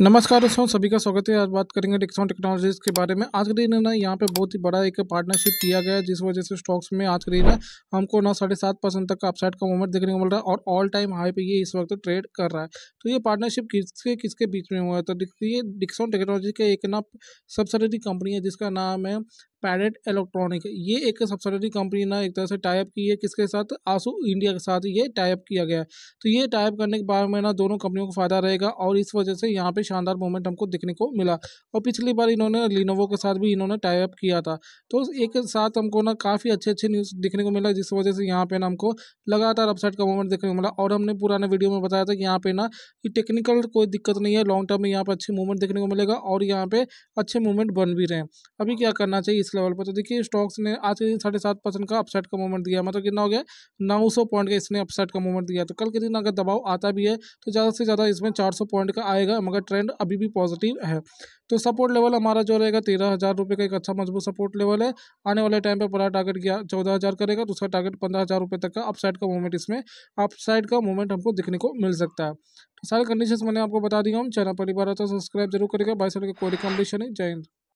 नमस्कार दोस्तों सभी का स्वागत है आज बात करेंगे डिक्सॉन टेक्नोलॉजीज के बारे में आज के दिन ना यहाँ पे बहुत ही बड़ा एक पार्टनरशिप किया गया है जिस वजह से स्टॉक्स में आज के दिन ना हमको नौ साढ़े सात परसेंट तक का अपसाइड का मूवमेंट देखने को मिल रहा है और ऑल टाइम हाई पे ये इस वक्त ट्रेड कर रहा है तो ये पार्टनरशिप किसके किसके बीच में हुआ है तो ये डिक्सॉन टेक्नोलॉजी के एक ना सबसे कंपनी है जिसका नाम है पैडेट इलेक्ट्रॉनिक ये एक सब्सिडरी कंपनी ना एक तरह से टाइप की है किसके साथ आसू इंडिया के साथ ये टाइप किया गया है तो ये टाइप करने के बाद में ना दोनों कंपनियों को फ़ायदा रहेगा और इस वजह से यहाँ पर शानदार मूवमेंट हमको देखने को मिला और पिछली बार इन्होंने लिनोवो के साथ भी इन्होंने टाइप किया था तो एक साथ हमको ना काफ़ी अच्छे अच्छे न्यूज़ देखने को मिला जिस वजह से यहाँ पर ना हमको लगातार अपसाइड का मूवमेंट देखने को मिला और हमने पुराने वीडियो में बताया था कि यहाँ पर ना कि टेक्निकल कोई दिक्कत नहीं है लॉन्ग टर्म में यहाँ पर अच्छे मूवमेंट देखने को मिलेगा और यहाँ पे अच्छे मूवमेंट बन भी रहे हैं अभी क्या करना चाहिए इसके लेवल पर तो देखिए स्टॉक्स ने आज के दिन साढ़े सात परसेंट का अपसाइड का मूवमेंट दिया मतलब कितना हो गया नौ सौ पॉइंट का इसने अपसाइड का मूवमेंट दिया तो कल के दिन अगर दबाव आता भी है तो ज़्यादा से ज़्यादा इसमें चार सौ पॉइंट का आएगा मगर ट्रेंड अभी भी पॉजिटिव है तो सपोर्ट लेवल हमारा जो रहेगा तेरह हज़ार रुपये का एक अच्छा मजबूत सपोर्ट लेवल है आने वाले टाइम पर बड़ा टारगेट गया चौदह हज़ार करेगा दूसरा टारगेट पंद्रह हज़ार रुपये तक का अपसाइड का मूवमेंट इसमें अपसाइड का मूवमेंट हमको दिखने को मिल सकता है तो सारे कंडीशंस मैंने आपको बता दिया हूँ चैनल पर ही आता सब्सक्राइब जरूर करेगा बाईस का कोई कंडीशन है जय हिंद